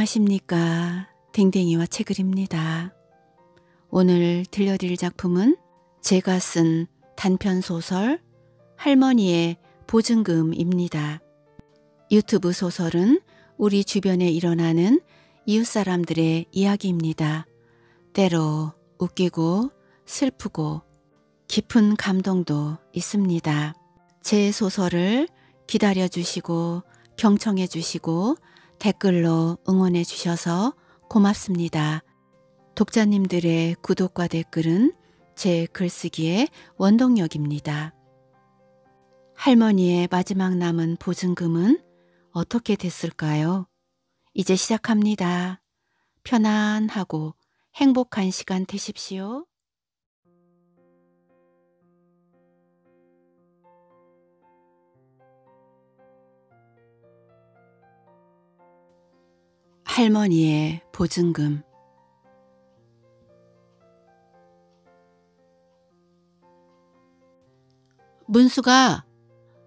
안녕하십니까. 댕댕이와 책을입니다. 오늘 들려드릴 작품은 제가 쓴 단편소설 할머니의 보증금입니다. 유튜브 소설은 우리 주변에 일어나는 이웃 사람들의 이야기입니다. 때로 웃기고 슬프고 깊은 감동도 있습니다. 제 소설을 기다려주시고 경청해주시고 댓글로 응원해 주셔서 고맙습니다. 독자님들의 구독과 댓글은 제 글쓰기의 원동력입니다. 할머니의 마지막 남은 보증금은 어떻게 됐을까요? 이제 시작합니다. 편안하고 행복한 시간 되십시오. 할머니의 보증금 문수가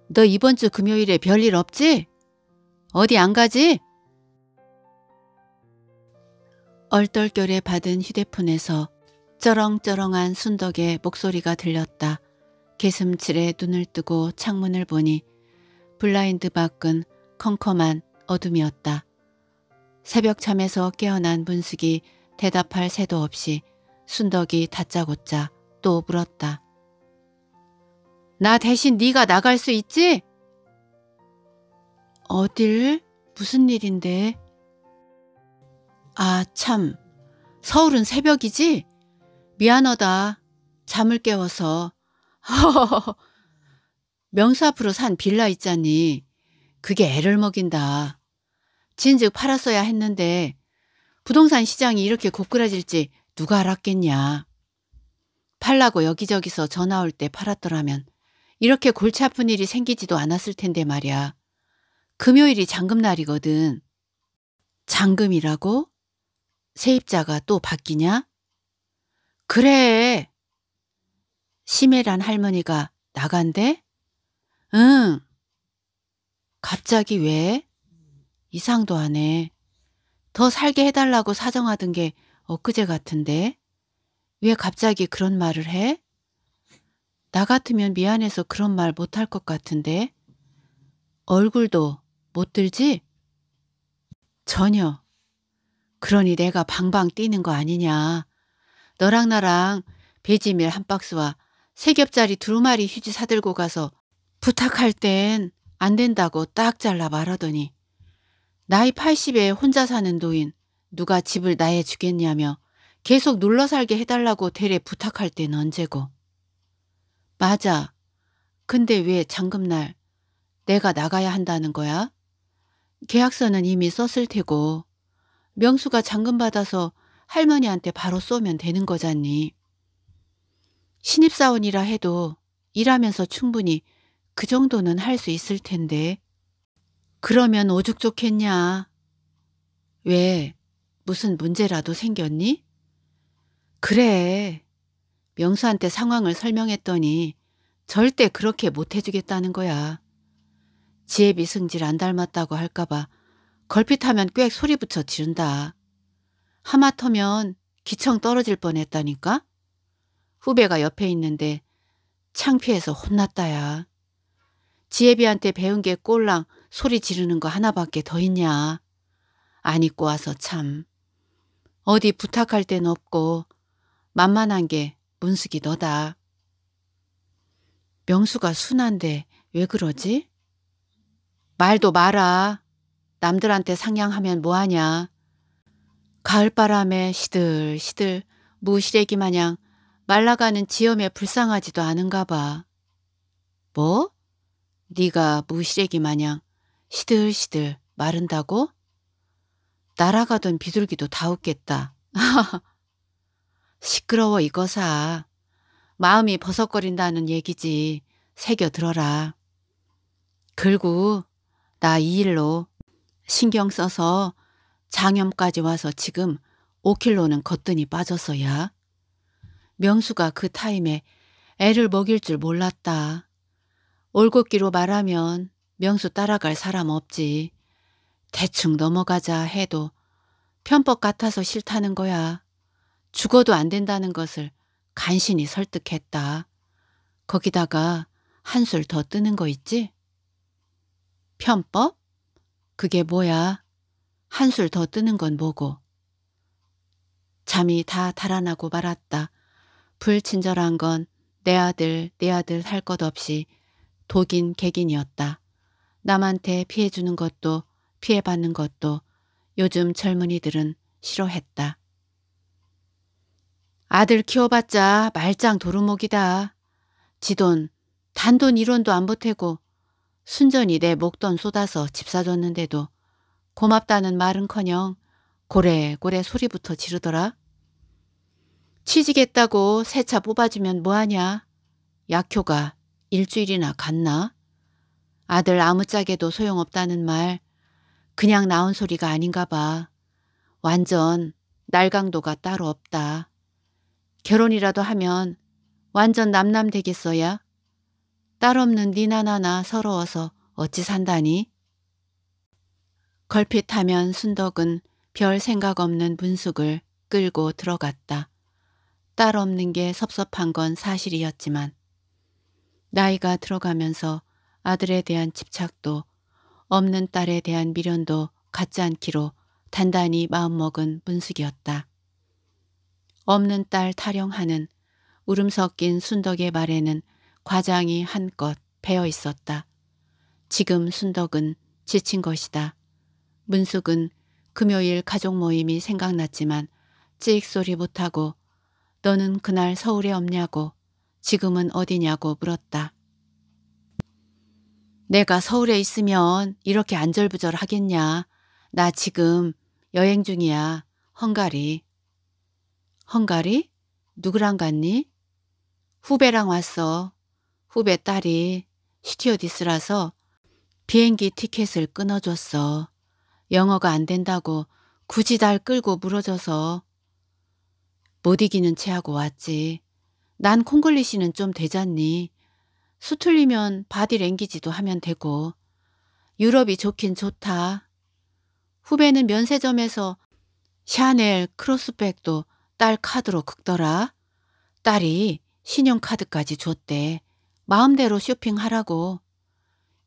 너 이번 주 금요일에 별일 없지? 어디 안 가지? 얼떨결에 받은 휴대폰에서 쩌렁쩌렁한 순덕의 목소리가 들렸다. 개슴칠에 눈을 뜨고 창문을 보니 블라인드 밖은 컴컴한 어둠이었다. 새벽 잠에서 깨어난 문숙이 대답할 새도 없이 순덕이 다짜고짜 또 물었다. 나 대신 네가 나갈 수 있지? 어딜? 무슨 일인데? 아, 참. 서울은 새벽이지? 미안하다. 잠을 깨워서. 명수 앞으로 산 빌라 있잖니. 그게 애를 먹인다. 진즉 팔았어야 했는데 부동산 시장이 이렇게 고꾸라질지 누가 알았겠냐. 팔라고 여기저기서 전화 올 때 팔았더라면 이렇게 골치 아픈 일이 생기지도 않았을 텐데 말이야. 금요일이 잔금날이거든. 잔금이라고? 세입자가 또 바뀌냐? 그래. 심해란 할머니가 나간대? 응. 갑자기 왜? 이상도 안 해. 더 살게 해달라고 사정하던 게 엊그제 같은데? 왜 갑자기 그런 말을 해? 나 같으면 미안해서 그런 말 못 할 것 같은데? 얼굴도 못 들지? 전혀. 그러니 내가 방방 뛰는 거 아니냐. 너랑 나랑 베지밀 한 박스와 세 겹짜리 두 마리 휴지 사들고 가서 부탁할 땐 안 된다고 딱 잘라 말하더니 나이 80에 혼자 사는 노인 누가 집을 나에 주겠냐며 계속 눌러 살게 해달라고 대래 부탁할 땐 언제고. 맞아. 근데 왜 잠금날 내가 나가야 한다는 거야? 계약서는 이미 썼을 테고 명수가 잠금 받아서 할머니한테 바로 쏘면 되는 거잖니. 신입사원이라 해도 일하면서 충분히 그 정도는 할 수 있을 텐데 그러면 오죽 좋겠냐. 왜, 무슨 문제라도 생겼니? 그래. 명수한테 상황을 설명했더니 절대 그렇게 못 해주겠다는 거야. 지혜비 승질 안 닮았다고 할까봐 걸핏하면 꽤 소리 붙여 지른다. 하마터면 기청 떨어질 뻔했다니까? 후배가 옆에 있는데 창피해서 혼났다야. 지혜비한테 배운 게 꼴랑 소리 지르는 거 하나밖에 더 있냐. 안 입고 와서 참. 어디 부탁할 데는 없고 만만한 게 문숙이 너다. 명수가 순한데 왜 그러지? 말도 마라. 남들한테 상냥하면 뭐하냐. 가을바람에 시들시들 무시래기 마냥 말라가는 지엄에 불쌍하지도 않은가 봐. 뭐? 네가 무시래기 마냥 시들시들 마른다고? 날아가던 비둘기도 다 웃겠다. 시끄러워 이거사. 마음이 버석거린다는 얘기지. 새겨 들어라. 결국 나이 일로 신경 써서 장염까지 와서 지금 5킬로는 거뜬히 빠졌어야. 명수가 그 타임에 애를 먹일 줄 몰랐다. 올곧기로 말하면 명수 따라갈 사람 없지. 대충 넘어가자 해도 편법 같아서 싫다는 거야. 죽어도 안 된다는 것을 간신히 설득했다. 거기다가 한술 더 뜨는 거 있지? 편법? 그게 뭐야? 한술 더 뜨는 건 뭐고? 잠이 다 달아나고 말았다. 불친절한 건 내 아들, 내 아들 할것 없이 독인 객인이었다. 남한테 피해주는 것도 피해받는 것도 요즘 젊은이들은 싫어했다. 아들 키워봤자 말짱 도루묵이다. 지돈, 단돈 일원도안 보태고 순전히 내 목돈 쏟아서 집 사줬는데도 고맙다는 말은커녕 고래고래 소리부터 지르더라. 취직했다고 새 차 뽑아주면 뭐하냐? 약효가 일주일이나 갔나? 아들 아무짝에도 소용없다는 말 그냥 나온 소리가 아닌가 봐. 완전 날강도가 따로 없다. 결혼이라도 하면 완전 남남 되겠어야? 딸 없는 니나나나 서러워서 어찌 산다니? 걸핏하면 순덕은 별 생각 없는 분숙을 끌고 들어갔다. 딸 없는 게 섭섭한 건 사실이었지만 나이가 들어가면서 아들에 대한 집착도 없는 딸에 대한 미련도 갖지 않기로 단단히 마음먹은 문숙이었다. 없는 딸 타령하는 울음 섞인 순덕의 말에는 과장이 한껏 배어 있었다. 지금 순덕은 지친 것이다. 문숙은 금요일 가족 모임이 생각났지만 찍 소리 못하고 너는 그날 서울에 없냐고 지금은 어디냐고 물었다. 내가 서울에 있으면 이렇게 안절부절 하겠냐. 나 지금 여행 중이야. 헝가리. 헝가리? 누구랑 갔니? 후배랑 왔어. 후배 딸이 시티어디스라서 비행기 티켓을 끊어줬어. 영어가 안 된다고 굳이 날 끌고 물어줘서 못 이기는 체하고 왔지. 난 콩글리시는 좀 되잖니. 수틀리면 바디랭귀지도 하면 되고 유럽이 좋긴 좋다. 후배는 면세점에서 샤넬 크로스백도 딸 카드로 긁더라. 딸이 신용카드까지 줬대. 마음대로 쇼핑하라고.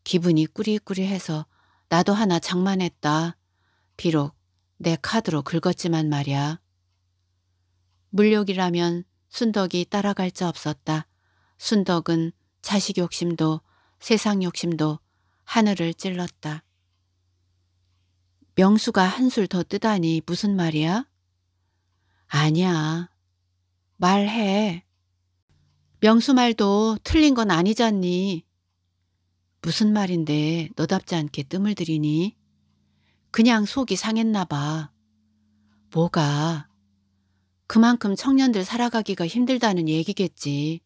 기분이 꾸리꾸리해서 나도 하나 장만했다. 비록 내 카드로 긁었지만 말야. 물욕이라면 순덕이 따라갈 자 없었다. 순덕은 자식 욕심도 세상 욕심도 하늘을 찔렀다. 명수가 한술 더 뜨다니 무슨 말이야? 아니야. 말해. 명수 말도 틀린 건 아니잖니. 무슨 말인데 너답지 않게 뜸을 들이니? 그냥 속이 상했나 봐. 뭐가? 그만큼 청년들 살아가기가 힘들다는 얘기겠지.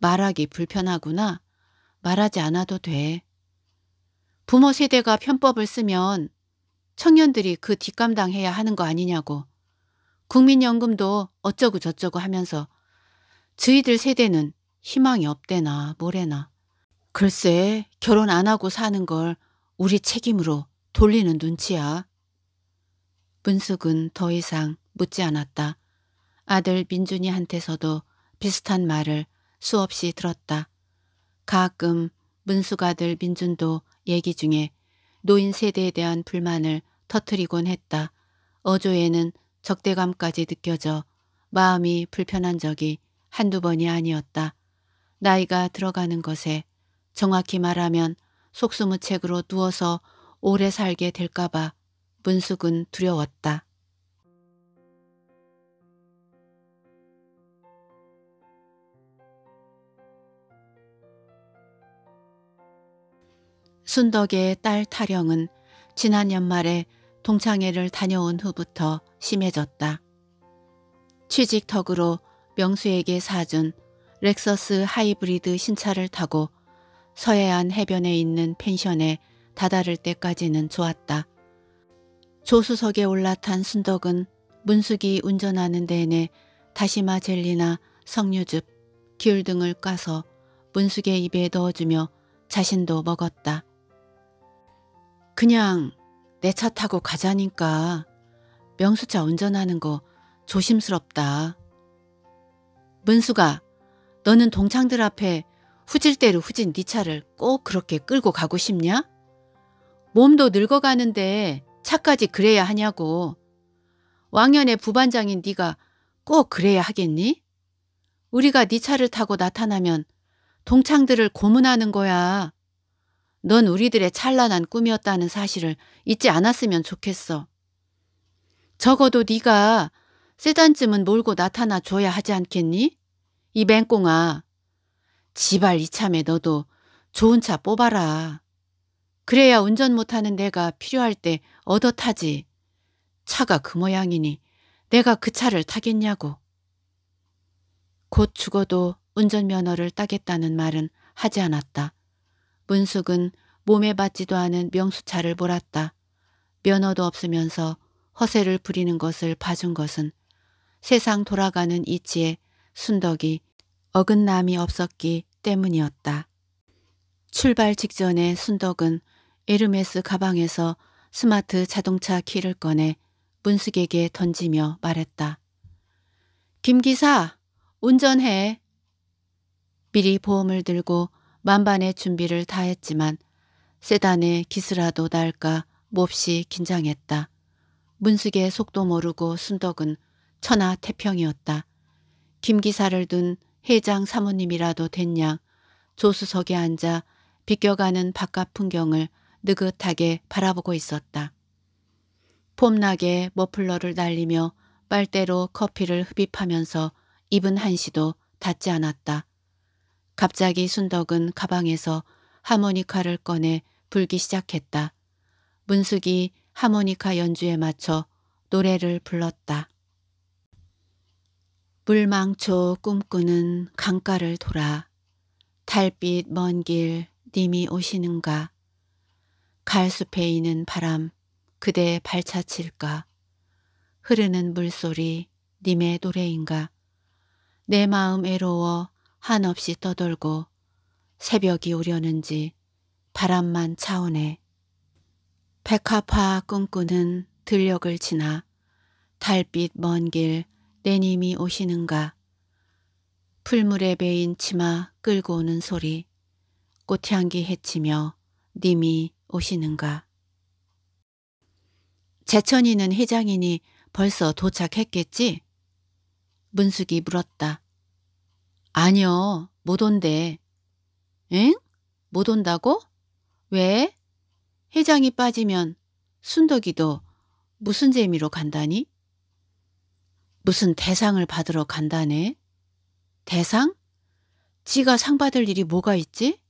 말하기 불편하구나. 말하지 않아도 돼. 부모 세대가 편법을 쓰면 청년들이 그 뒷감당해야 하는 거 아니냐고. 국민연금도 어쩌고 저쩌고 하면서 저희들 세대는 희망이 없대나 뭐래나. 글쎄 결혼 안 하고 사는 걸 우리 책임으로 돌리는 눈치야. 문숙은 더 이상 묻지 않았다. 아들 민준이한테서도 비슷한 말을 수없이 들었다. 가끔 문수가들 민준도 얘기 중에 노인 세대에 대한 불만을 터트리곤 했다. 어조에는 적대감까지 느껴져 마음이 불편한 적이 한두 번이 아니었다. 나이가 들어가는 것에 정확히 말하면 속수무책으로 누워서 오래 살게 될까봐 문숙은 두려웠다. 순덕의 딸 타령은 지난 연말에 동창회를 다녀온 후부터 심해졌다. 취직 덕으로 명수에게 사준 렉서스 하이브리드 신차를 타고 서해안 해변에 있는 펜션에 다다를 때까지는 좋았다. 조수석에 올라탄 순덕은 문숙이 운전하는 내내 다시마 젤리나 석류즙, 귤 등을 까서 문숙의 입에 넣어주며 자신도 먹었다. 그냥 내 차 타고 가자니까 명수차 운전하는 거 조심스럽다. 문수가 너는 동창들 앞에 후질대로 후진 네 차를 꼭 그렇게 끌고 가고 싶냐? 몸도 늙어가는데 차까지 그래야 하냐고. 왕년의 부반장인 네가 꼭 그래야 하겠니? 우리가 네 차를 타고 나타나면 동창들을 고문하는 거야. 넌 우리들의 찬란한 꿈이었다는 사실을 잊지 않았으면 좋겠어. 적어도 네가 세단쯤은 몰고 나타나 줘야 하지 않겠니? 이 맹꽁아. 지발 이참에 너도 좋은 차 뽑아라. 그래야 운전 못하는 내가 필요할 때 얻어 타지. 차가 그 모양이니 내가 그 차를 타겠냐고. 곧 죽어도 운전면허를 따겠다는 말은 하지 않았다. 문숙은 몸에 받지도 않은 명수차를 몰았다. 면허도 없으면서 허세를 부리는 것을 봐준 것은 세상 돌아가는 이치에 순덕이 어긋남이 없었기 때문이었다. 출발 직전에 순덕은 에르메스 가방에서 스마트 자동차 키를 꺼내 문숙에게 던지며 말했다. 김 기사, 운전해. 미리 보험을 들고 만반의 준비를 다했지만 세단의 기스라도 날까 몹시 긴장했다. 문숙의 속도 모르고 순덕은 천하 태평이었다. 김기사를 둔 회장 사모님이라도 됐냐 조수석에 앉아 비껴가는 바깥 풍경을 느긋하게 바라보고 있었다. 폼나게 머플러를 날리며 빨대로 커피를 흡입하면서 입은 한시도 닿지 않았다. 갑자기 순덕은 가방에서 하모니카를 꺼내 불기 시작했다. 문숙이 하모니카 연주에 맞춰 노래를 불렀다. 물망초 꿈꾸는 강가를 돌아 달빛 먼 길 님이 오시는가 갈숲에 있는 바람 그대 발차칠까 흐르는 물소리 님의 노래인가 내 마음 애로워 한없이 떠돌고 새벽이 오려는지 바람만 차오네. 백합화 꿈꾸는 들녘을 지나 달빛 먼 길 내님이 오시는가. 풀물에 베인 치마 끌고 오는 소리 꽃향기 헤치며 님이 오시는가. 제천이는 회장이니 벌써 도착했겠지? 문숙이 물었다. 아니요, 못 온대. 응? 못 온다고? 왜? 회장이 빠지면 순덕이도 무슨 재미로 간다니? 무슨 대상을 받으러 간다네? 대상? 지가 상 받을 일이 뭐가 있지?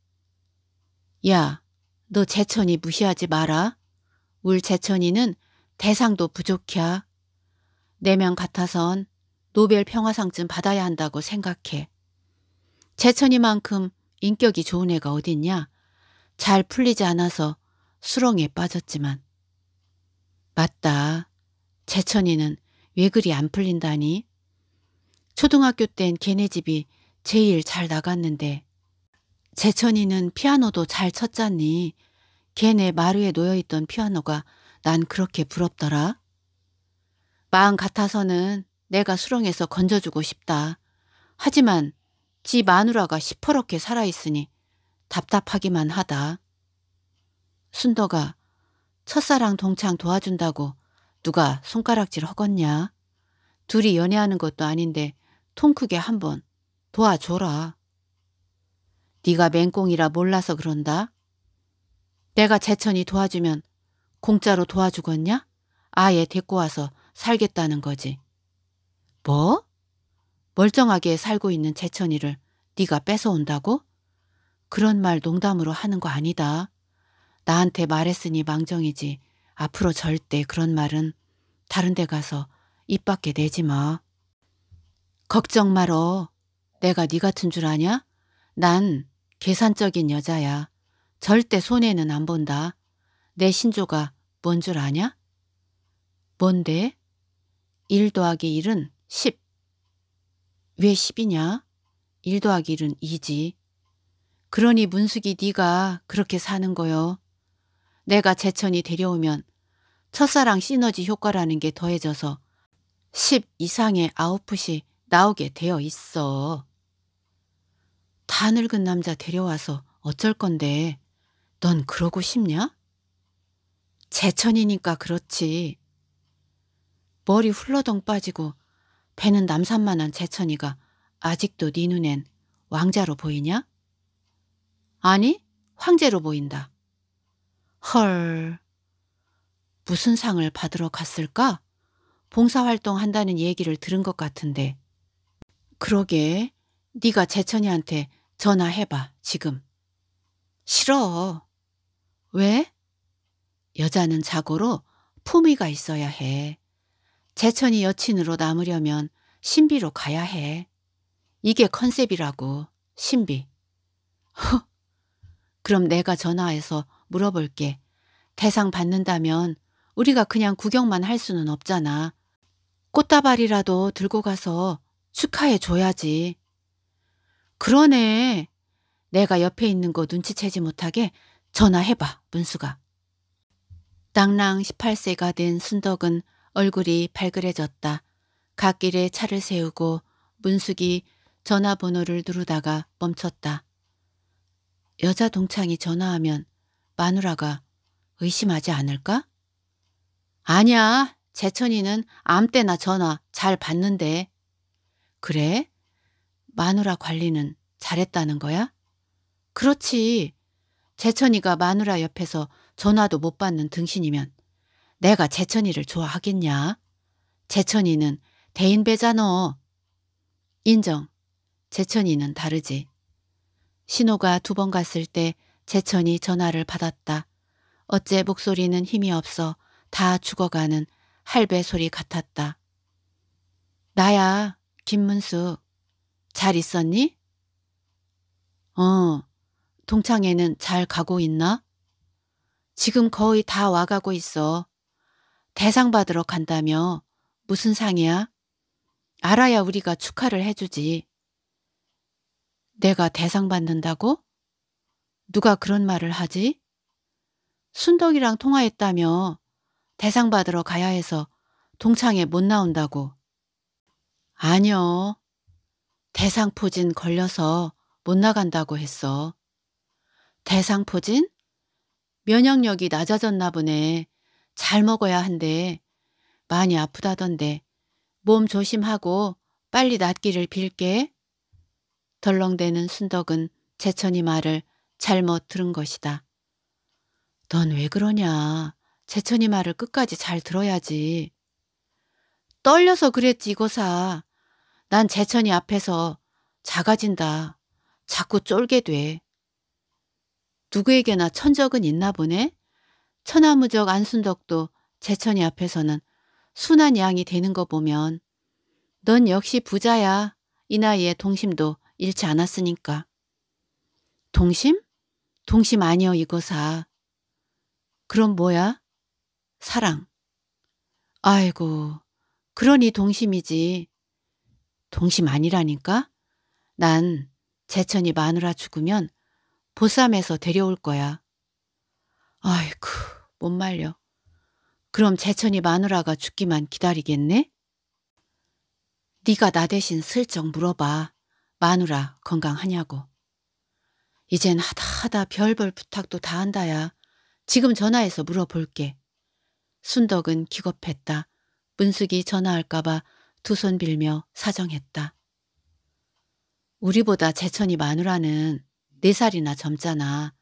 야, 너 재천이 무시하지 마라. 울 재천이는 대상도 부족이야. 내면 같아선 노벨 평화상쯤 받아야 한다고 생각해. 재천이만큼 인격이 좋은 애가 어딨냐? 잘 풀리지 않아서 수렁에 빠졌지만. 맞다. 재천이는 왜 그리 안 풀린다니? 초등학교 땐 걔네 집이 제일 잘 나갔는데 재천이는 피아노도 잘 쳤잖니. 걔네 마루에 놓여있던 피아노가 난 그렇게 부럽더라. 마음 같아서는 내가 수렁에서 건져주고 싶다. 하지만 지 마누라가 시퍼렇게 살아있으니 답답하기만 하다. 순덕아, 첫사랑 동창 도와준다고 누가 손가락질 허겄냐? 둘이 연애하는 것도 아닌데 통 크게 한번 도와줘라. 네가 맹꽁이라 몰라서 그런다. 내가 재천이 도와주면 공짜로 도와주겄냐 아예 데리고 와서 살겠다는 거지. 뭐? 멀쩡하게 살고 있는 재천이를 네가 뺏어온다고? 그런 말 농담으로 하는 거 아니다. 나한테 말했으니 망정이지. 앞으로 절대 그런 말은 다른 데 가서 입 밖에 내지 마. 걱정 말어. 내가 네 같은 줄 아냐? 난 계산적인 여자야. 절대 손해는 안 본다. 내 신조가 뭔 줄 아냐? 뭔데? 일 더하기 일은 십. 왜 10이냐? 1 더하기 1은 2지. 그러니 문숙이 네가 그렇게 사는 거요. 내가 제천이 데려오면 첫사랑 시너지 효과라는 게 더해져서 10 이상의 아웃풋이 나오게 되어 있어. 다 늙은 남자 데려와서 어쩔 건데 넌 그러고 싶냐? 제천이니까 그렇지. 머리 훌러덩 빠지고 배는 남산만한 재천이가 아직도 네 눈엔 왕자로 보이냐? 아니, 황제로 보인다. 헐, 무슨 상을 받으러 갔을까? 봉사활동 한다는 얘기를 들은 것 같은데. 그러게, 네가 재천이한테 전화해봐, 지금. 싫어. 왜? 여자는 자고로 품위가 있어야 해. 재천이 여친으로 남으려면 신비로 가야 해. 이게 컨셉이라고. 신비. 허. 그럼 내가 전화해서 물어볼게. 대상 받는다면 우리가 그냥 구경만 할 수는 없잖아. 꽃다발이라도 들고 가서 축하해 줘야지. 그러네. 내가 옆에 있는 거 눈치채지 못하게 전화해봐, 문수가. 땅랑 18세가 된 순덕은 얼굴이 발그레졌다. 갓길에 차를 세우고 문숙이 전화번호를 누르다가 멈췄다. 여자 동창이 전화하면 마누라가 의심하지 않을까? 아니야. 재천이는 암 때나 전화 잘 받는데. 그래? 마누라 관리는 잘했다는 거야? 그렇지. 재천이가 마누라 옆에서 전화도 못 받는 등신이면 내가 재천이를 좋아하겠냐? 재천이는 대인배잖아. 인정. 재천이는 다르지. 신호가 두 번 갔을 때 재천이 전화를 받았다. 어째 목소리는 힘이 없어 다 죽어가는 할배 소리 같았다. 나야, 김문숙. 잘 있었니? 어, 동창회는 잘 가고 있나? 지금 거의 다 와가고 있어. 대상 받으러 간다며. 무슨 상이야? 알아야 우리가 축하를 해주지. 내가 대상 받는다고? 누가 그런 말을 하지? 순덕이랑 통화했다며 대상 받으러 가야 해서 동창회 못 나온다고. 아니요. 대상포진 걸려서 못 나간다고 했어. 대상포진? 면역력이 낮아졌나 보네. 잘 먹어야 한대. 많이 아프다던데. 몸 조심하고 빨리 낫기를 빌게. 덜렁대는 순덕은 재천이 말을 잘못 들은 것이다. 넌 왜 그러냐. 재천이 말을 끝까지 잘 들어야지. 떨려서 그랬지 이거사. 난 재천이 앞에서 작아진다. 자꾸 쫄게 돼. 누구에게나 천적은 있나 보네? 천하무적 안순덕도 제천이 앞에서는 순한 양이 되는 거 보면 넌 역시 부자야. 이 나이에 동심도 잃지 않았으니까. 동심? 동심 아니여 이거사. 그럼 뭐야? 사랑. 아이고, 그러니 동심이지. 동심 아니라니까? 난 제천이 마누라 죽으면 보쌈에서 데려올 거야. 아이쿠, 못 말려. 그럼 재천이 마누라가 죽기만 기다리겠네? 네가 나 대신 슬쩍 물어봐. 마누라 건강하냐고. 이젠 하다하다 별별 부탁도 다 한다야. 지금 전화해서 물어볼게. 순덕은 기겁했다. 문숙이 전화할까봐 두 손 빌며 사정했다. 우리보다 재천이 마누라는 네 살이나 젊잖아.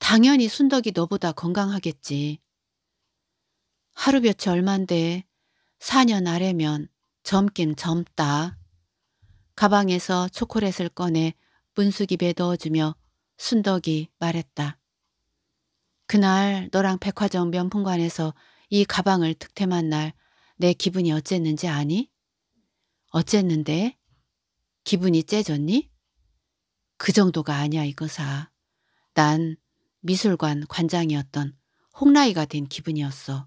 당연히 순덕이 너보다 건강하겠지. 하루볕이 얼만데 4년 아래면 젊긴 젊다. 가방에서 초콜릿을 꺼내 문숙 입에 넣어주며 순덕이 말했다. 그날 너랑 백화점 면품관에서 이 가방을 득템한 날 내 기분이 어쨌는지 아니? 어쨌는데? 기분이 째졌니? 그 정도가 아니야 이거사. 난 미술관 관장이었던 홍라이가 된 기분이었어.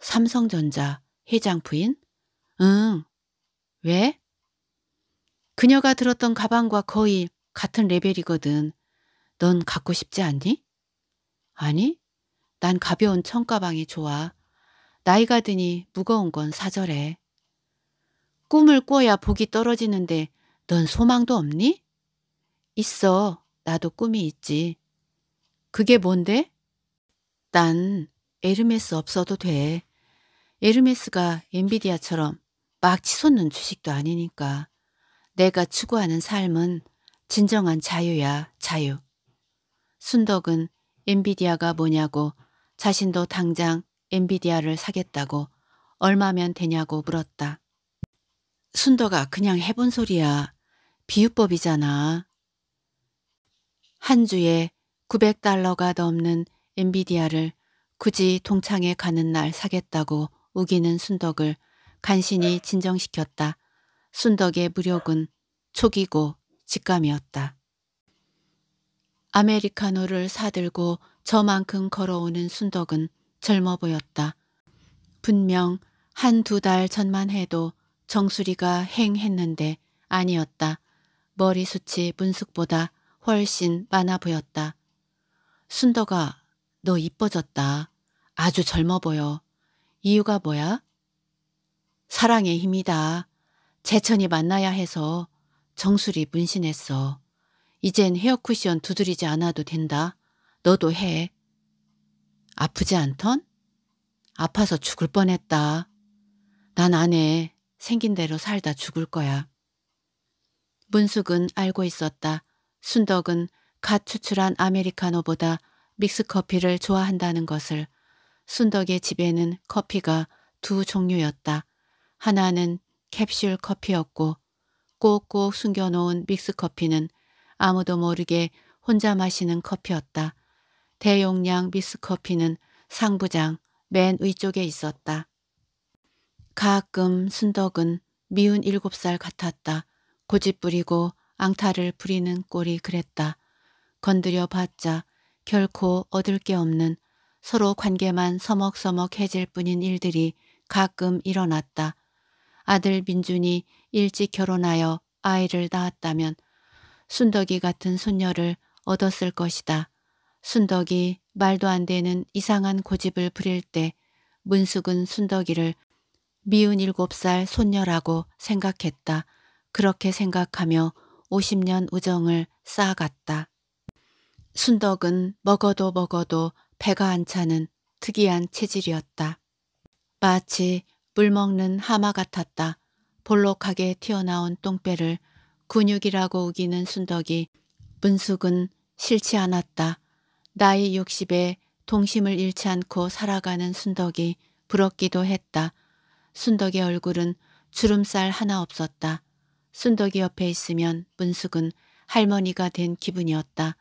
삼성전자 회장 부인? 응. 왜? 그녀가 들었던 가방과 거의 같은 레벨이거든. 넌 갖고 싶지 않니? 아니, 난 가벼운 청가방이 좋아. 나이가 드니 무거운 건 사절해. 꿈을 꿔야 복이 떨어지는데 넌 소망도 없니? 있어. 나도 꿈이 있지. 그게 뭔데? 난 에르메스 없어도 돼. 에르메스가 엔비디아처럼 막 치솟는 주식도 아니니까. 내가 추구하는 삶은 진정한 자유야, 자유. 순덕은 엔비디아가 뭐냐고 자신도 당장 엔비디아를 사겠다고 얼마면 되냐고 물었다. 순덕아 그냥 해본 소리야. 비유법이잖아. 한 주에 900달러가 넘는 엔비디아를 굳이 동창회 가는 날 사겠다고 우기는 순덕을 간신히 진정시켰다. 순덕의 무력은 촉이고 직감이었다. 아메리카노를 사들고 저만큼 걸어오는 순덕은 젊어 보였다. 분명 한두 달 전만 해도 정수리가 행했는데 아니었다. 머리숱이 문숙보다 훨씬 많아 보였다. 순덕아, 너 이뻐졌다. 아주 젊어 보여. 이유가 뭐야? 사랑의 힘이다. 재천이 만나야 해서 정수리 문신했어. 이젠 헤어쿠션 두드리지 않아도 된다. 너도 해. 아프지 않던? 아파서 죽을 뻔했다. 난안 해. 생긴 대로 살다 죽을 거야. 문숙은 알고 있었다. 순덕은 갓 추출한 아메리카노보다 믹스커피를 좋아한다는 것을 순덕의 집에는 커피가 두 종류였다. 하나는 캡슐 커피였고 꼭꼭 숨겨놓은 믹스커피는 아무도 모르게 혼자 마시는 커피였다. 대용량 믹스커피는 상부장 맨 위쪽에 있었다. 가끔 순덕은 미운 일곱 살 같았다. 고집부리고 앙탈을 부리는 꼴이 그랬다. 건드려 봤자 결코 얻을 게 없는 서로 관계만 서먹서먹 해질 뿐인 일들이 가끔 일어났다. 아들 민준이 일찍 결혼하여 아이를 낳았다면 순덕이 같은 손녀를 얻었을 것이다. 순덕이 말도 안 되는 이상한 고집을 부릴 때 문숙은 순덕이를 미운 일곱 살 손녀라고 생각했다. 그렇게 생각하며 50년 우정을 쌓아갔다. 순덕은 먹어도 먹어도 배가 안 차는 특이한 체질이었다. 마치 물 먹는 하마 같았다. 볼록하게 튀어나온 똥배를 근육이라고 우기는 순덕이 문숙은 싫지 않았다. 나이 60에 동심을 잃지 않고 살아가는 순덕이 부럽기도 했다. 순덕의 얼굴은 주름살 하나 없었다. 순덕이 옆에 있으면 문숙은 할머니가 된 기분이었다.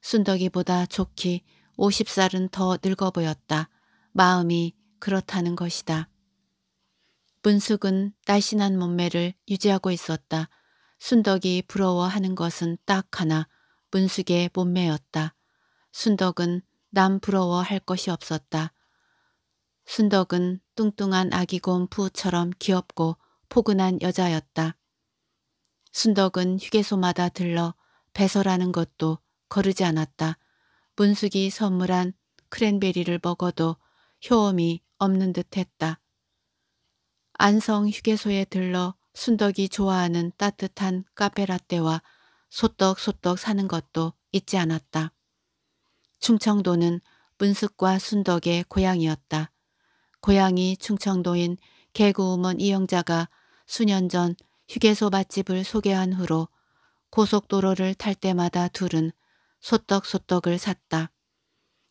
순덕이보다 좋기 50살은 더 늙어 보였다. 마음이 그렇다는 것이다. 문숙은 날씬한 몸매를 유지하고 있었다. 순덕이 부러워하는 것은 딱 하나 문숙의 몸매였다. 순덕은 남 부러워할 것이 없었다. 순덕은 뚱뚱한 아기곰 부처럼 귀엽고 포근한 여자였다. 순덕은 휴게소마다 들러 배설하는 것도 거르지 않았다. 문숙이 선물한 크랜베리를 먹어도 효험이 없는 듯했다. 안성 휴게소에 들러 순덕이 좋아하는 따뜻한 카페라떼와 소떡소떡 사는 것도 잊지 않았다. 충청도는 문숙과 순덕의 고향이었다. 고향이 충청도인 개구우먼 이영자가 수년 전 휴게소 맛집을 소개한 후로 고속도로를 탈 때마다 둘은 소떡소떡을 샀다.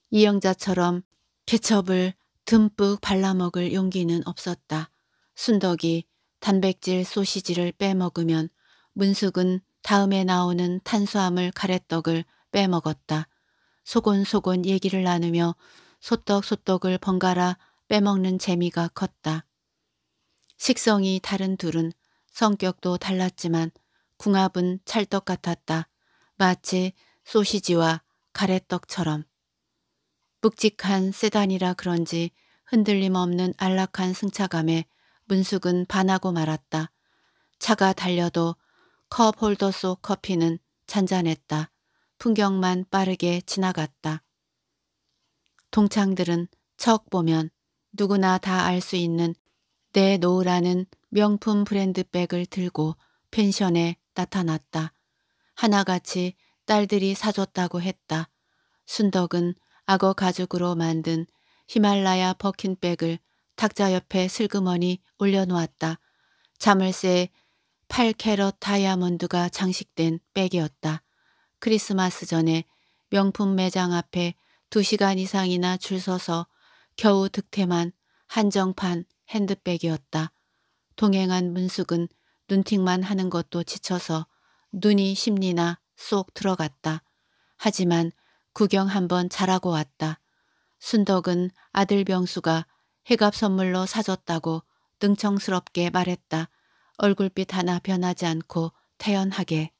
이영자처럼 케첩을 듬뿍 발라먹을 용기는 없었다. 순덕이 단백질 소시지를 빼먹으면 문숙은 다음에 나오는 탄수화물 가래떡을 빼먹었다. 소곤소곤 얘기를 나누며 소떡소떡을 번갈아 빼먹는 재미가 컸다. 식성이 다른 둘은 성격도 달랐지만 궁합은 찰떡 같았다. 마치 소시지와 가래떡처럼 묵직한 세단이라 그런지 흔들림 없는 안락한 승차감에 문숙은 반하고 말았다. 차가 달려도 컵홀더 속 커피는 잔잔했다. 풍경만 빠르게 지나갔다. 동창들은 척 보면 누구나 다 알 수 있는 내 노우라는 명품 브랜드 백을 들고 펜션에 나타났다. 하나같이 딸들이 사줬다고 했다. 순덕은 악어 가죽으로 만든 히말라야 버킨백을 탁자 옆에 슬그머니 올려놓았다. 자물쇠에 8캐럿 다이아몬드가 장식된 백이었다. 크리스마스 전에 명품 매장 앞에 2시간 이상이나 줄 서서 겨우 득템한 한정판 핸드백이었다. 동행한 문숙은 눈팅만 하는 것도 지쳐서 눈이 심리나 쏙 들어갔다. 하지만 구경 한번 잘하고 왔다. 순덕은 아들 병수가 해갑 선물로 사줬다고 능청스럽게 말했다. 얼굴빛 하나 변하지 않고 태연하게.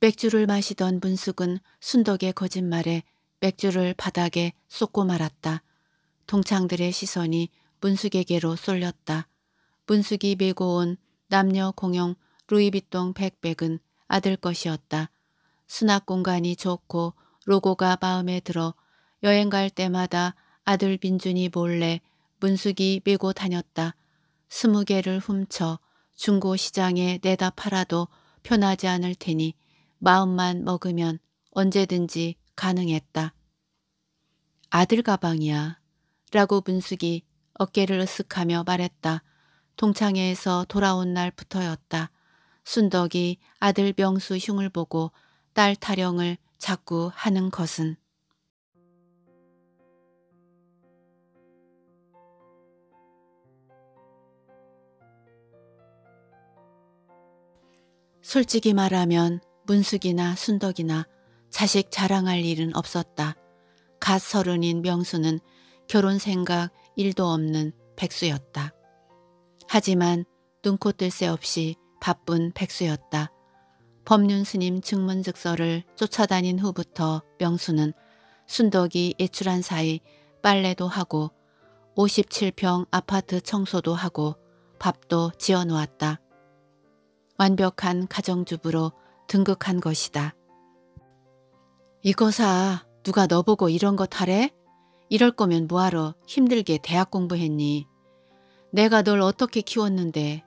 맥주를 마시던 문숙은 순덕의 거짓말에 맥주를 바닥에 쏟고 말았다. 동창들의 시선이 문숙에게로 쏠렸다. 문숙이 메고 온 남녀 공용 루이비통 백백은 아들 것이었다. 수납 공간이 좋고 로고가 마음에 들어 여행 갈 때마다 아들 빈준이 몰래 문숙이 메고 다녔다. 스무 개를 훔쳐 중고시장에 내다 팔아도 편하지 않을 테니 마음만 먹으면 언제든지 가능했다. 아들 가방이야. 라고 문숙이 어깨를 으쓱하며 말했다. 동창회에서 돌아온 날부터였다. 순덕이 아들 명수 흉을 보고 딸 타령을 자꾸 하는 것은 솔직히 말하면 문숙이나 순덕이나 자식 자랑할 일은 없었다. 갓 서른인 명수는 결혼 생각 일도 없는 백수였다. 하지만 눈코 뜰 새 없이 바쁜 백수였다. 법륜 스님 증문즉서를 쫓아다닌 후부터 명수는 순덕이 예출한 사이 빨래도 하고 57평 아파트 청소도 하고 밥도 지어놓았다. 완벽한 가정주부로 등극한 것이다. 이거사 누가 너보고 이런 것 하래? 이럴 거면 뭐하러 힘들게 대학 공부했니? 내가 널 어떻게 키웠는데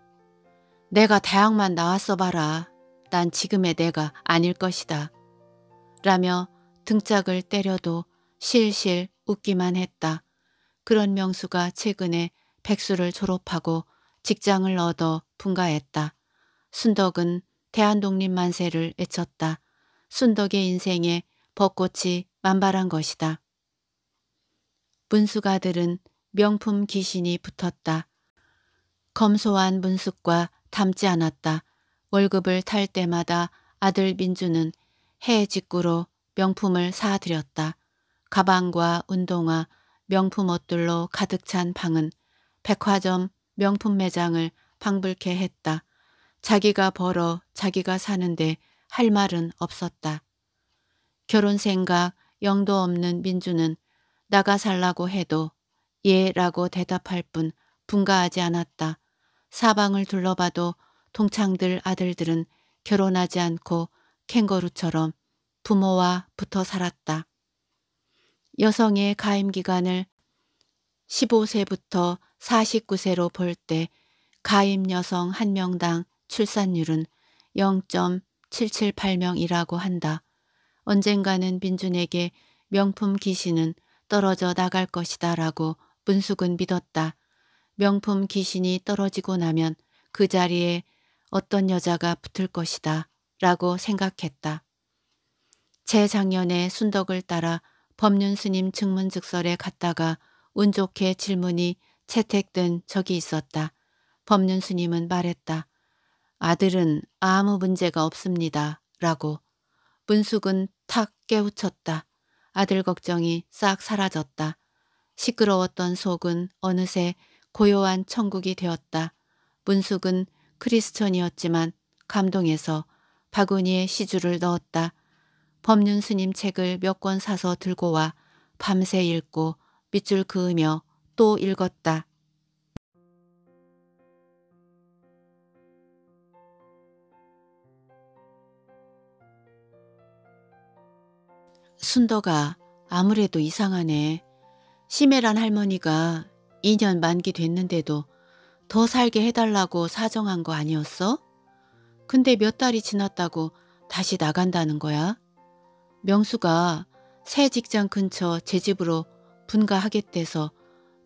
내가 대학만 나왔어 봐라. 난 지금의 내가 아닐 것이다. 라며 등짝을 때려도 실실 웃기만 했다. 그런 명수가 최근에 백수를 졸업하고 직장을 얻어 분가했다. 순덕은 대한독립 만세를 외쳤다. 순덕의 인생에 벚꽃이 만발한 것이다. 문수가들은 명품 귀신이 붙었다. 검소한 문숙과 담지 않았다. 월급을 탈 때마다 아들 민주는 해 직구로 명품을 사들였다. 가방과 운동화, 명품 옷들로 가득 찬 방은 백화점 명품 매장을 방불케 했다. 자기가 벌어 자기가 사는데 할 말은 없었다. 결혼 생각 영도 없는 민주는 나가 살라고 해도 예라고 대답할 뿐 분가하지 않았다. 사방을 둘러봐도 동창들 아들들은 결혼하지 않고 캥거루처럼 부모와 붙어 살았다. 여성의 가임 기간을 15세부터 49세로 볼 때 가임 여성 한명당 출산율은 0.778명이라고 한다. 언젠가는 빈준에게 명품 귀신은 떨어져 나갈 것이다 라고 문숙은 믿었다. 명품 귀신이 떨어지고 나면 그 자리에 어떤 여자가 붙을 것이다 라고 생각했다. 재작년에 순덕을 따라 법륜 스님 증문즉설에 갔다가 운 좋게 질문이 채택된 적이 있었다. 법륜 스님은 말했다. 아들은 아무 문제가 없습니다. 라고. 문숙은 탁 깨우쳤다. 아들 걱정이 싹 사라졌다. 시끄러웠던 속은 어느새 고요한 천국이 되었다. 문숙은 크리스천이었지만 감동해서 바구니에 시주를 넣었다. 법륜 스님 책을 몇 권 사서 들고 와 밤새 읽고 밑줄 그으며 또 읽었다. 순덕아 아무래도 이상하네. 심해란 할머니가 2년 만기 됐는데도 더 살게 해달라고 사정한 거 아니었어? 근데 몇 달이 지났다고 다시 나간다는 거야? 명수가 새 직장 근처 제 집으로 분가하겠대서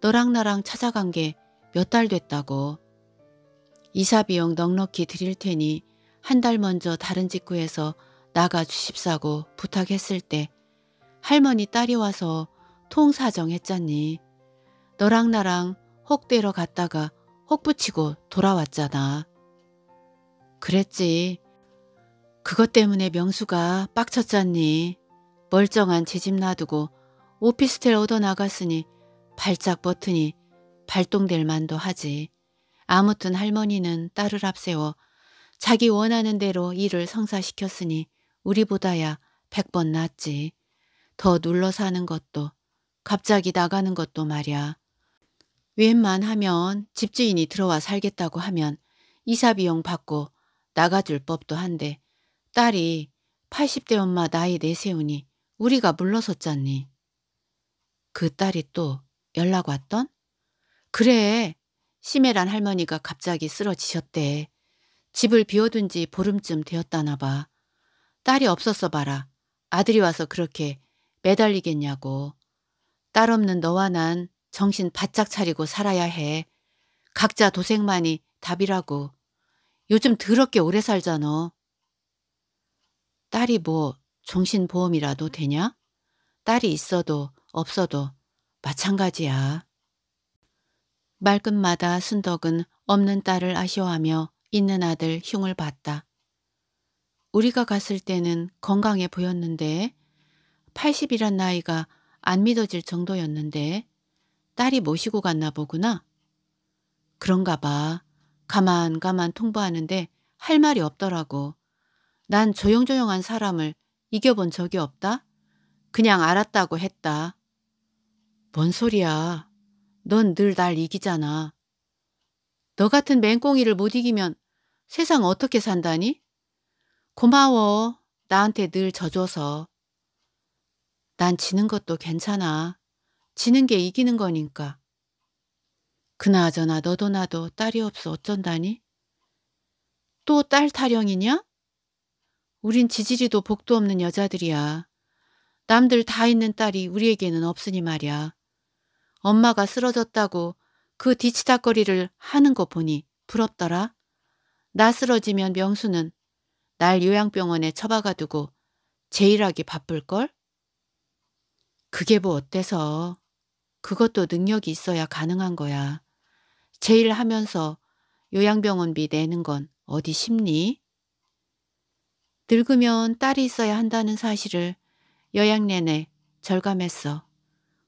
너랑 나랑 찾아간 게 몇 달 됐다고. 이사 비용 넉넉히 드릴 테니 한 달 먼저 다른 직구에서 나가 주십사고 부탁했을 때 할머니 딸이 와서 통사정 했잖니. 너랑 나랑 혹대러 갔다가 혹 붙이고 돌아왔잖아. 그랬지. 그것 때문에 명수가 빡쳤잖니. 멀쩡한 제 집 놔두고 오피스텔 얻어 나갔으니 발작 버튼이 발동될 만도 하지. 아무튼 할머니는 딸을 앞세워 자기 원하는 대로 일을 성사시켰으니 우리보다야 백 번 낫지. 더 눌러 사는 것도 갑자기 나가는 것도 말야. 웬만하면 집주인이 들어와 살겠다고 하면 이사비용 받고 나가줄 법도 한데 딸이 80대 엄마 나이 내세우니 우리가 물러섰잖니. 그 딸이 또 연락 왔던? 그래. 심해란 할머니가 갑자기 쓰러지셨대. 집을 비워둔 지 보름쯤 되었다나 봐. 딸이 없어서 봐라. 아들이 와서 그렇게 매달리겠냐고. 딸 없는 너와 난 정신 바짝 차리고 살아야 해. 각자 도생만이 답이라고. 요즘 더럽게 오래 살잖아. 딸이 뭐 정신보험이라도 되냐? 딸이 있어도 없어도 마찬가지야. 말끝마다 순덕은 없는 딸을 아쉬워하며 있는 아들 흉을 봤다. 우리가 갔을 때는 건강해 보였는데 80이란 나이가 안 믿어질 정도였는데 딸이 모시고 갔나 보구나. 그런가 봐. 가만 가만 통보하는데 할 말이 없더라고. 난 조용조용한 사람을 이겨본 적이 없다. 그냥 알았다고 했다. 뭔 소리야. 넌 늘 날 이기잖아. 너 같은 맹꽁이를 못 이기면 세상 어떻게 산다니? 고마워. 나한테 늘 져줘서. 난 지는 것도 괜찮아. 지는 게 이기는 거니까. 그나저나 너도 나도 딸이 없어 어쩐다니? 또 딸 타령이냐? 우린 지지리도 복도 없는 여자들이야. 남들 다 있는 딸이 우리에게는 없으니 말야. 이 엄마가 쓰러졌다고 그 뒤치다거리를 하는 거 보니 부럽더라. 나 쓰러지면 명수는 날 요양병원에 처박아두고 제일하기 바쁠걸? 그게 뭐 어때서. 그것도 능력이 있어야 가능한 거야. 제일 하면서 요양병원비 내는 건 어디 쉽니? 늙으면 딸이 있어야 한다는 사실을 여양 내내 절감했어.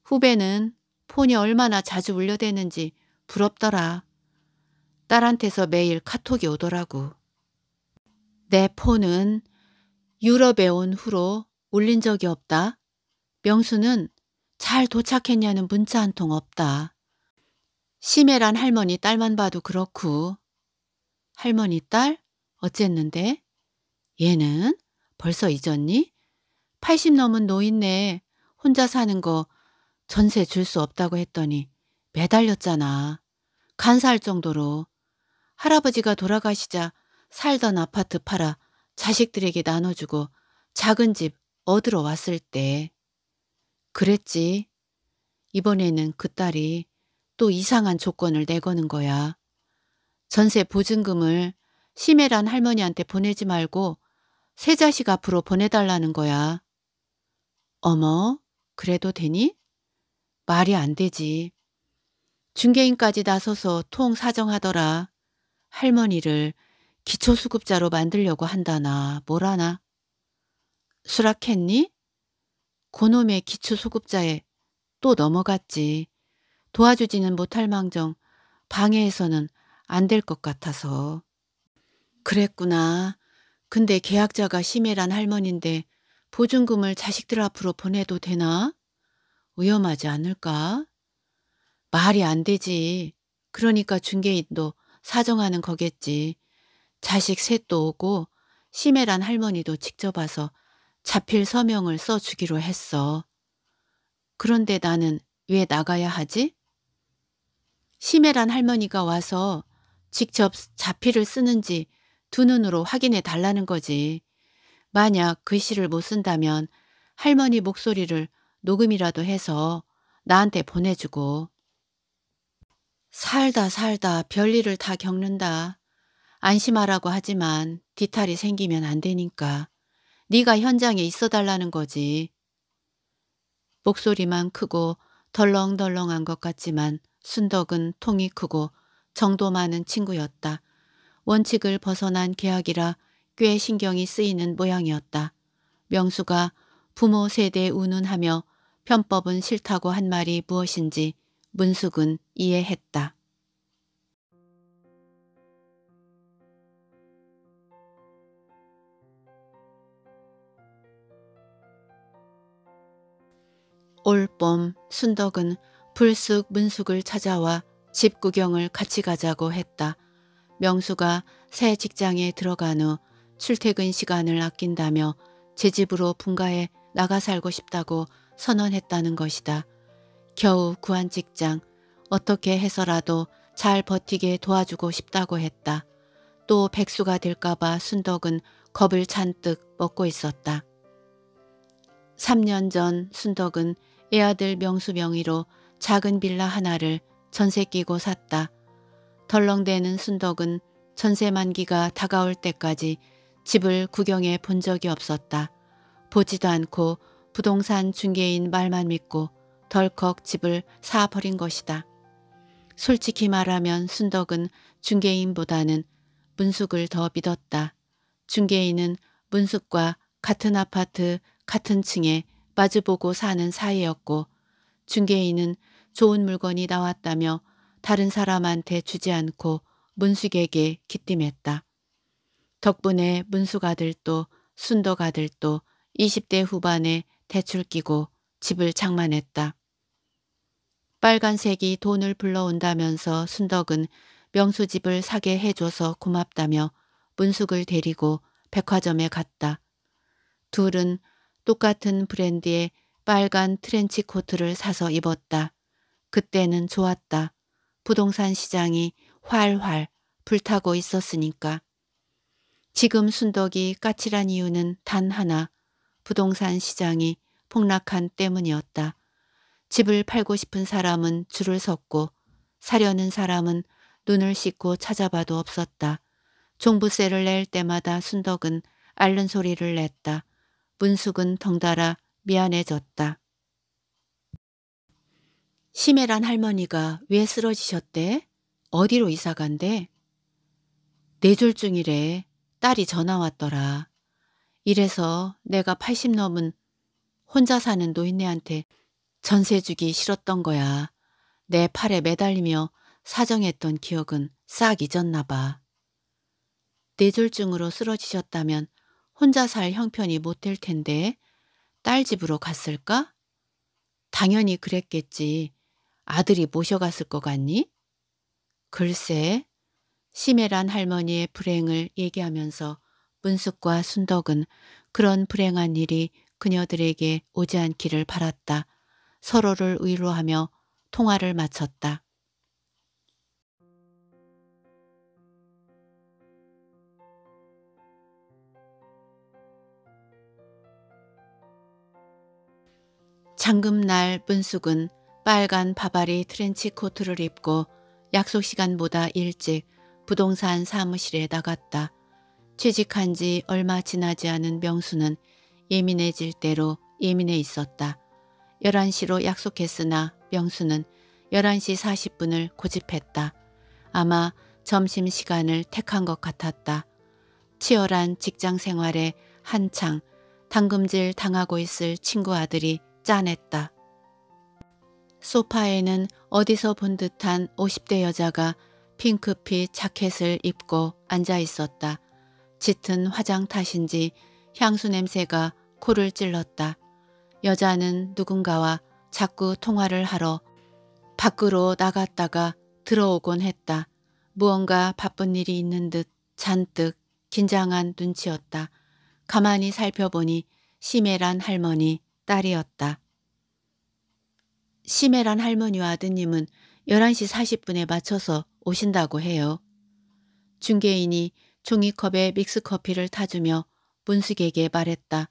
후배는 폰이 얼마나 자주 울려대는지 부럽더라. 딸한테서 매일 카톡이 오더라고. 내 폰은 유럽에 온 후로 울린 적이 없다. 명수는 잘 도착했냐는 문자 한 통 없다. 심해란 할머니 딸만 봐도 그렇고. 할머니 딸? 어쨌는데? 얘는? 벌써 잊었니? 80 넘은 노인네 혼자 사는 거 전세 줄 수 없다고 했더니 매달렸잖아. 간사할 정도로. 할아버지가 돌아가시자 살던 아파트 팔아 자식들에게 나눠주고 작은 집 얻으러 왔을 때 그랬지. 이번에는 그 딸이 또 이상한 조건을 내거는 거야. 전세 보증금을 심해란 할머니한테 보내지 말고 세 자식 앞으로 보내달라는 거야. 어머, 그래도 되니? 말이 안 되지. 중개인까지 나서서 통 사정하더라. 할머니를 기초수급자로 만들려고 한다나 뭐라나. 수락했니? 고놈의 기초 소급자에 또 넘어갔지. 도와주지는 못할 망정 방해해서는 안 될 것 같아서. 그랬구나. 근데 계약자가 심해란 할머니인데 보증금을 자식들 앞으로 보내도 되나? 위험하지 않을까? 말이 안 되지. 그러니까 중개인도 사정하는 거겠지. 자식 셋도 오고 심해란 할머니도 직접 와서 자필 서명을 써주기로 했어. 그런데 나는 왜 나가야 하지? 심해란 할머니가 와서 직접 자필을 쓰는지 두 눈으로 확인해 달라는 거지. 만약 글씨를 그 못 쓴다면 할머니 목소리를 녹음이라도 해서 나한테 보내주고. 살다 살다 별일을 다 겪는다. 안심하라고 하지만 뒤탈이 생기면 안 되니까. 네가 현장에 있어달라는 거지. 목소리만 크고 덜렁덜렁한 것 같지만 순덕은 통이 크고 정도 많은 친구였다. 원칙을 벗어난 계약이라 꽤 신경이 쓰이는 모양이었다. 명수가 부모 세대 운운하며 편법은 싫다고 한 말이 무엇인지 문숙은 이해했다. 올봄 순덕은 불쑥 문숙을 찾아와 집 구경을 같이 가자고 했다. 명수가 새 직장에 들어간 후 출퇴근 시간을 아낀다며 제 집으로 분가해 나가 살고 싶다고 선언했다는 것이다. 겨우 구한 직장, 어떻게 해서라도 잘 버티게 도와주고 싶다고 했다. 또 백수가 될까봐 순덕은 겁을 잔뜩 먹고 있었다. 3년 전 순덕은 애아들 명수 명의로 작은 빌라 하나를 전세 끼고 샀다. 덜렁대는 순덕은 전세 만기가 다가올 때까지 집을 구경해 본 적이 없었다. 보지도 않고 부동산 중개인 말만 믿고 덜컥 집을 사버린 것이다. 솔직히 말하면 순덕은 중개인보다는 문숙을 더 믿었다. 중개인은 문숙과 같은 아파트 같은 층에 마주보고 사는 사이였고 중개인은 좋은 물건이 나왔다며 다른 사람한테 주지 않고 문숙에게 기띔했다. 덕분에 문숙 아들도 순덕 아들도 20대 후반에 대출 끼고 집을 장만했다. 빨간색이 돈을 불러온다면서 순덕은 명수 집을 사게 해줘서 고맙다며 문숙을 데리고 백화점에 갔다. 둘은 똑같은 브랜드의 빨간 트렌치 코트를 사서 입었다. 그때는 좋았다. 부동산 시장이 활활 불타고 있었으니까. 지금 순덕이 까칠한 이유는 단 하나. 부동산 시장이 폭락한 때문이었다. 집을 팔고 싶은 사람은 줄을 섰고 사려는 사람은 눈을 씻고 찾아봐도 없었다. 종부세를 낼 때마다 순덕은 앓는 소리를 냈다. 문숙은 덩달아 미안해졌다. 심해란 할머니가 왜 쓰러지셨대? 어디로 이사간대? 뇌졸중이래. 네 딸이 전화 왔더라. 이래서 내가 80 넘은 혼자 사는 노인네한테 전세 주기 싫었던 거야. 내 팔에 매달리며 사정했던 기억은 싹 잊었나 봐. 뇌졸중으로 네 쓰러지셨다면 혼자 살 형편이 못 될 텐데 딸 집으로 갔을까? 당연히 그랬겠지. 아들이 모셔갔을 것 같니? 글쎄, 심해란 할머니의 불행을 얘기하면서 문숙과 순덕은 그런 불행한 일이 그녀들에게 오지 않기를 바랐다. 서로를 위로하며 통화를 마쳤다. 상금날 문숙은 빨간 바바리 트렌치 코트를 입고 약속 시간보다 일찍 부동산 사무실에 나갔다. 취직한 지 얼마 지나지 않은 명수는 예민해질 대로 예민해 있었다. 11시로 약속했으나 명수는 11시 40분을 고집했다. 아마 점심시간을 택한 것 같았다. 치열한 직장 생활에 한창 당금질 당하고 있을 친구 아들이 짠했다. 소파에는 어디서 본 듯한 50대 여자가 핑크빛 자켓을 입고 앉아 있었다. 짙은 화장 탓인지 향수 냄새가 코를 찔렀다. 여자는 누군가와 자꾸 통화를 하러 밖으로 나갔다가 들어오곤 했다. 무언가 바쁜 일이 있는 듯 잔뜩 긴장한 눈치였다. 가만히 살펴보니 심해란 할머니, 딸이었다. 심메란 할머니와 아드님은 11시 40분에 맞춰서 오신다고 해요. 중개인이 종이컵에 믹스커피를 타주며 문숙에게 말했다.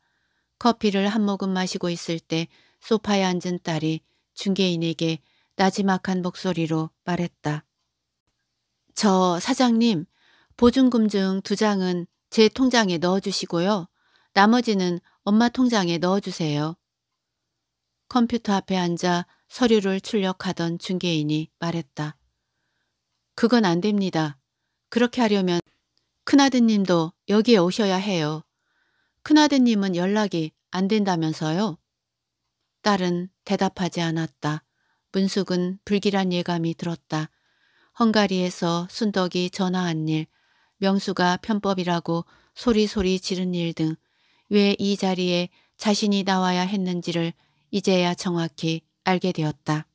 커피를 한 모금 마시고 있을 때 소파에 앉은 딸이 중개인에게 나지막한 목소리로 말했다. 저 사장님 보증금증 두 장은 제 통장에 넣어주시고요. 나머지는 엄마 통장에 넣어주세요. 컴퓨터 앞에 앉아 서류를 출력하던 중개인이 말했다. 그건 안 됩니다. 그렇게 하려면 큰아드님도 여기에 오셔야 해요. 큰아드님은 연락이 안 된다면서요? 딸은 대답하지 않았다. 문숙은 불길한 예감이 들었다. 헝가리에서 순덕이 전화한 일, 명수가 편법이라고 소리소리 지른 일 등 왜 이 자리에 자신이 나와야 했는지를 이제야 정확히 알게 되었다.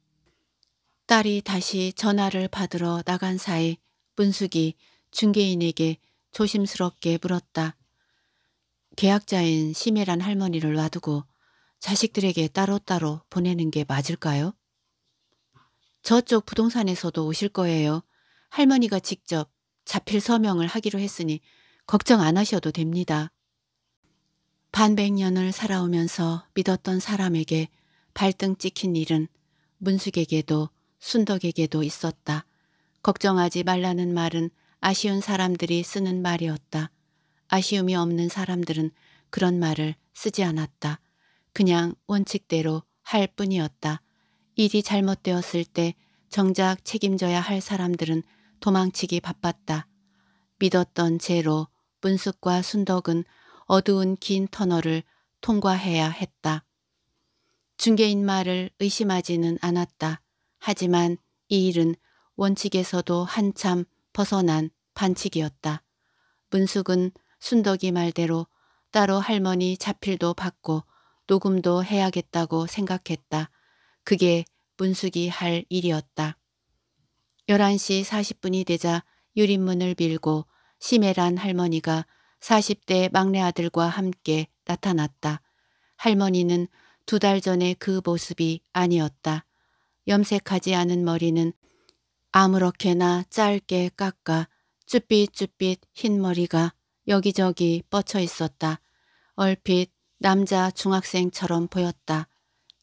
딸이 다시 전화를 받으러 나간 사이 문숙이 중개인에게 조심스럽게 물었다. 계약자인 심혜란 할머니를 놔두고 자식들에게 따로따로 보내는 게 맞을까요? 저쪽 부동산에서도 오실 거예요. 할머니가 직접 자필 서명을 하기로 했으니 걱정 안 하셔도 됩니다. 반백년을 살아오면서 믿었던 사람에게 발등 찍힌 일은 문숙에게도 순덕에게도 있었다. 걱정하지 말라는 말은 아쉬운 사람들이 쓰는 말이었다. 아쉬움이 없는 사람들은 그런 말을 쓰지 않았다. 그냥 원칙대로 할 뿐이었다. 일이 잘못되었을 때 정작 책임져야 할 사람들은 도망치기 바빴다. 믿었던 죄로 문숙과 순덕은 어두운 긴 터널을 통과해야 했다. 중개인 말을 의심하지는 않았다. 하지만 이 일은 원칙에서도 한참 벗어난 반칙이었다. 문숙은 순덕이 말대로 따로 할머니 자필도 받고 녹음도 해야겠다고 생각했다. 그게 문숙이 할 일이었다. 11시 40분이 되자 유림문을 밀고 심해란 할머니가 40대 막내 아들과 함께 나타났다. 할머니는 두 달 전에 그 모습이 아니었다. 염색하지 않은 머리는 아무렇게나 짧게 깎아 쭈삣쭈삣 흰머리가 여기저기 뻗쳐 있었다. 얼핏 남자 중학생처럼 보였다.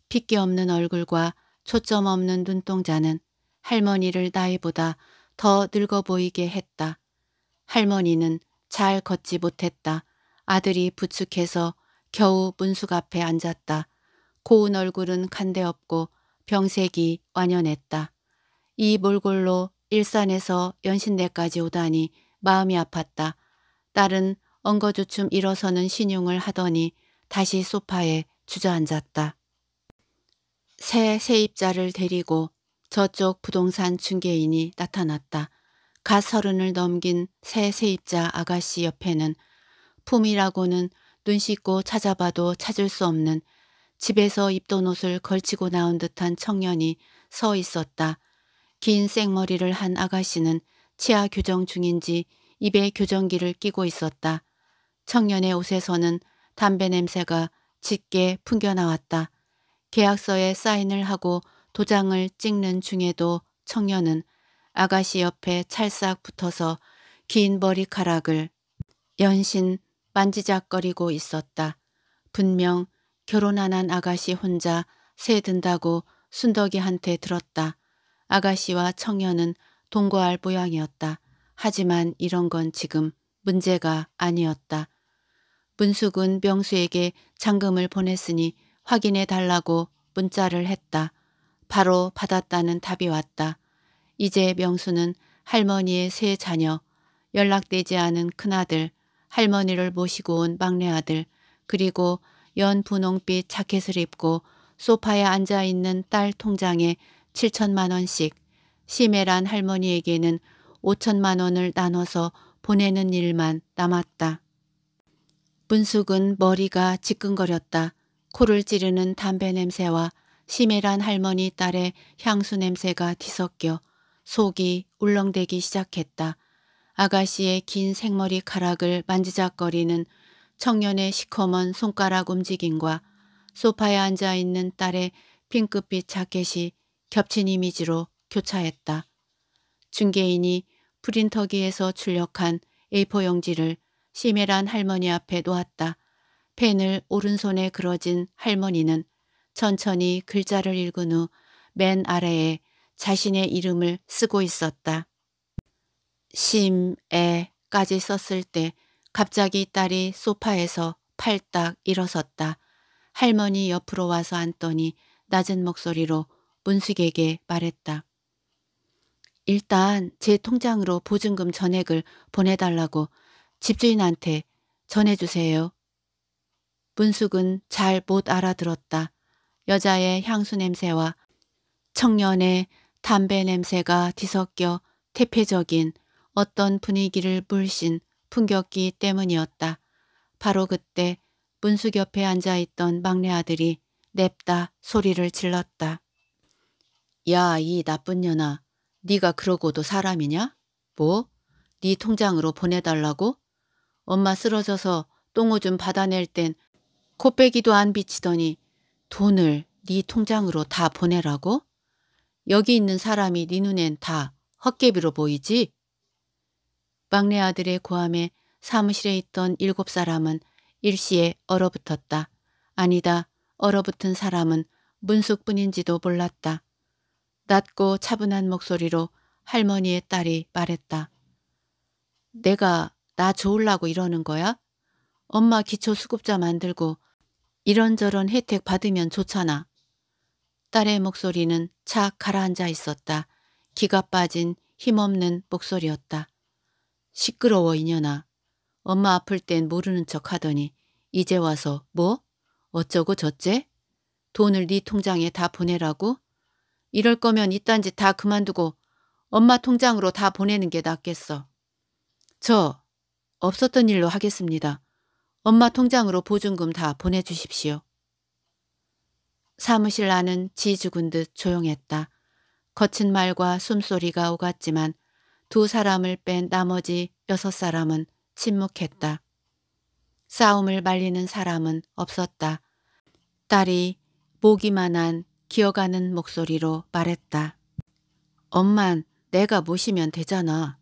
핏기 없는 얼굴과 초점 없는 눈동자는 할머니를 나이보다 더 늙어 보이게 했다. 할머니는 잘 걷지 못했다. 아들이 부축해서 겨우 문숙 앞에 앉았다. 고운 얼굴은 간대 없고 병색이 완연했다. 이 몰골로 일산에서 연신대까지 오다니 마음이 아팠다. 딸은 엉거주춤 일어서는 신용을 하더니 다시 소파에 주저앉았다. 새 세입자를 데리고 저쪽 부동산 중개인이 나타났다. 갓 서른을 넘긴 새 세입자 아가씨 옆에는 품이라고는 눈 씻고 찾아봐도 찾을 수 없는 집에서 입던 옷을 걸치고 나온 듯한 청년이 서 있었다. 긴 생머리를 한 아가씨는 치아 교정 중인지 입에 교정기를 끼고 있었다. 청년의 옷에서는 담배 냄새가 짙게 풍겨나왔다. 계약서에 사인을 하고 도장을 찍는 중에도 청년은 아가씨 옆에 찰싹 붙어서 긴 머리카락을 연신 만지작거리고 있었다. 분명 결혼 안 한 아가씨 혼자 새 든다고 순덕이한테 들었다. 아가씨와 청년은 동거할 모양이었다. 하지만 이런 건 지금 문제가 아니었다. 문숙은 명수에게 잔금을 보냈으니 확인해 달라고 문자를 했다. 바로 받았다는 답이 왔다. 이제 명수는 할머니의 세 자녀, 연락되지 않은 큰아들, 할머니를 모시고 온 막내아들, 그리고 연 분홍빛 자켓을 입고 소파에 앉아있는 딸 통장에 7천만 원씩, 심해란 할머니에게는 5천만 원을 나눠서 보내는 일만 남았다. 문숙은 머리가 지끈거렸다. 코를 찌르는 담배 냄새와 심해란 할머니 딸의 향수 냄새가 뒤섞여 속이 울렁대기 시작했다. 아가씨의 긴 생머리 가락을 만지작거리는 청년의 시커먼 손가락 움직임과 소파에 앉아있는 딸의 핑크빛 자켓이 겹친 이미지로 교차했다. 중개인이 프린터기에서 출력한 A4용지를 시메란 할머니 앞에 놓았다. 펜을 오른손에 그어진 할머니는 천천히 글자를 읽은 후 맨 아래에 자신의 이름을 쓰고 있었다. 심에까지 썼을 때 갑자기 딸이 소파에서 팔딱 일어섰다. 할머니 옆으로 와서 앉더니 낮은 목소리로 문숙에게 말했다. 일단 제 통장으로 보증금 전액을 보내달라고 집주인한테 전해주세요. 문숙은 잘 못 알아들었다. 여자의 향수 냄새와 청년의 담배 냄새가 뒤섞여 태폐적인 어떤 분위기를 물씬 풍겼기 때문이었다. 바로 그때 문수 옆에 앉아있던 막내 아들이 냅다 소리를 질렀다. 야, 이 나쁜 년아. 네가 그러고도 사람이냐? 뭐? 네 통장으로 보내달라고? 엄마 쓰러져서 똥오 줌 받아낼 땐 코빼기도 안 비치더니 돈을 네 통장으로 다 보내라고? 여기 있는 사람이 네 눈엔 다 헛개비로 보이지? 막내 아들의 고함에 사무실에 있던 일곱 사람은 일시에 얼어붙었다. 아니다. 얼어붙은 사람은 문숙뿐인지도 몰랐다. 낮고 차분한 목소리로 할머니의 딸이 말했다. 내가 나 좋으려고 이러는 거야? 엄마 기초수급자 만들고 이런저런 혜택 받으면 좋잖아. 딸의 목소리는 차 가라앉아 있었다. 기가 빠진 힘없는 목소리였다. 시끄러워 이년아. 엄마 아플 땐 모르는 척 하더니 이제 와서 뭐? 어쩌고 저째? 돈을 네 통장에 다 보내라고? 이럴 거면 이딴 짓 다 그만두고 엄마 통장으로 다 보내는 게 낫겠어. 저 없었던 일로 하겠습니다. 엄마 통장으로 보증금 다 보내주십시오. 사무실 안은 지 죽은 듯 조용했다. 거친 말과 숨소리가 오갔지만 두 사람을 뺀 나머지 여섯 사람은 침묵했다. 싸움을 말리는 사람은 없었다. 딸이 보기만한 기어가는 목소리로 말했다. 엄만 내가 모시면 되잖아.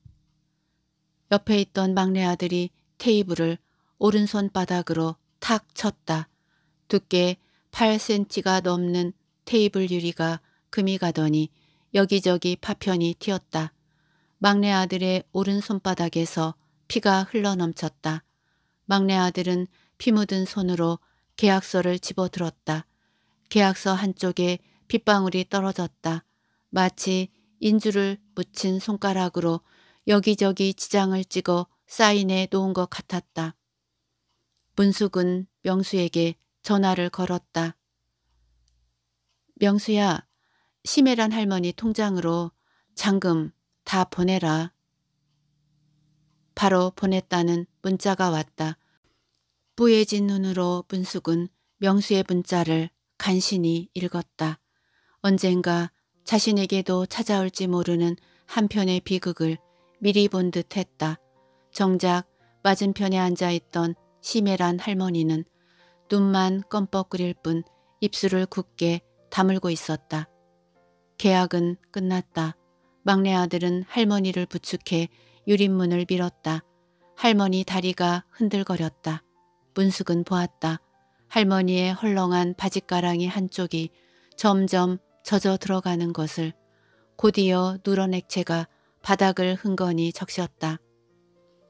옆에 있던 막내 아들이 테이블을 오른손바닥으로 탁 쳤다. 두께 8cm가 넘는 테이블 유리가 금이 가더니 여기저기 파편이 튀었다. 막내 아들의 오른손바닥에서 피가 흘러넘쳤다. 막내 아들은 피 묻은 손으로 계약서를 집어들었다. 계약서 한쪽에 핏방울이 떨어졌다. 마치 인주를 묻힌 손가락으로 여기저기 지장을 찍어 사인해 놓은 것 같았다. 문숙은 명수에게 전화를 걸었다. 명수야, 심혜란 할머니 통장으로 잔금 다 보내라. 바로 보냈다는 문자가 왔다. 뿌얘진 눈으로 문숙은 명수의 문자를 간신히 읽었다. 언젠가 자신에게도 찾아올지 모르는 한편의 비극을 미리 본 듯했다. 정작 맞은편에 앉아있던 심해란 할머니는 눈만 껌뻑그릴뿐 입술을 굳게 다물고 있었다. 계약은 끝났다. 막내 아들은 할머니를 부축해 유린문을 밀었다. 할머니 다리가 흔들거렸다. 문숙은 보았다. 할머니의 헐렁한 바짓가랑이 한쪽이 점점 젖어 들어가는 것을 곧이어 누런 액체가 바닥을 흥건히 적셨다.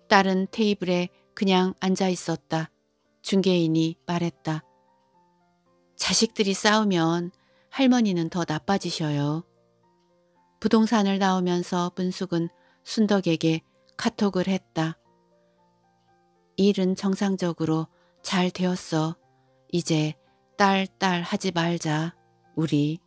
딸은 테이블에 그냥 앉아 있었다. 중개인이 말했다. 자식들이 싸우면 할머니는 더 나빠지셔요. 부동산을 나오면서 문숙은 순덕에게 카톡을 했다. 일은 정상적으로 잘 되었어. 이제 딸, 딸 하지 말자. 우리.